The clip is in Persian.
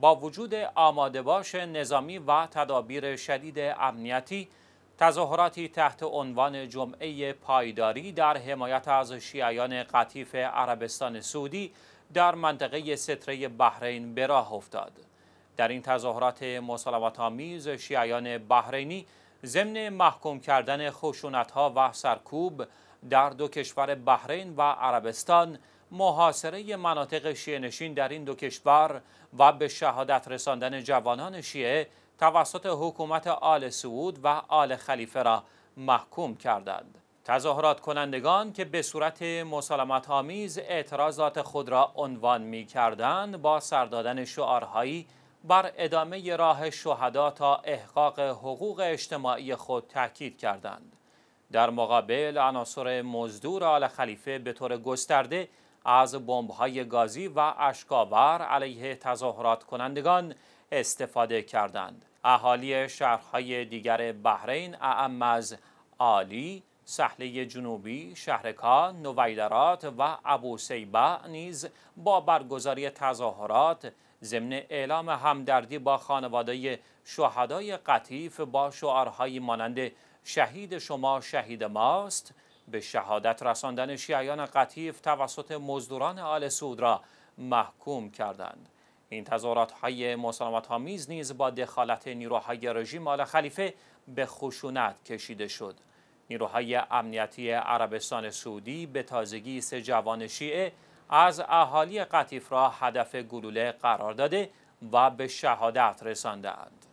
با وجود آماده باش نظامی و تدابیر شدید امنیتی تظاهراتی تحت عنوان جمعه پایداری در حمایت از شیعیان قطیف عربستان سعودی در منطقه ستره بحرین به راه افتاد در این تظاهرات مسالمت آمیز شیعیان بحرینی ضمن محکوم کردن خشونت ها و سرکوب در دو کشور بحرین و عربستان محاصره مناطق شیعه نشین در این دو کشور و به شهادت رساندن جوانان شیعه توسط حکومت آل سعود و آل خلیفه را محکوم کردند. تظاهرات کنندگان که به صورت مسالمت آمیز اعتراضات خود را عنوان می کردند با سردادن شعارهایی بر ادامه راه شهدا تا احقاق حقوق اجتماعی خود تاکید کردند. در مقابل عناصر مزدور آل خلیفه به طور گسترده از بمب‌های گازی و اشکاور علیه تظاهرات کنندگان استفاده کردند. اهالی شهرهای دیگر بحرین از آلی، سحله جنوبی، شهرکا، نویدرات و سیبا نیز با برگزاری تظاهرات ضمن اعلام همدردی با خانواده شهدای قطیف با شعارهایی مانند شهید شما شهید ماست به شهادت رساندن شیعیان قطیف توسط مزدوران آل سود را محکوم کردند این تظاهرات های مسالمت ها میز نیز با دخالت نیروهای رژیم آل خلیفه به خشونت کشیده شد نیروهای امنیتی عربستان سعودی به تازگی سه جوان شیعه از اهالی قطیف را هدف گلوله قرار داده و به شهادت رساندند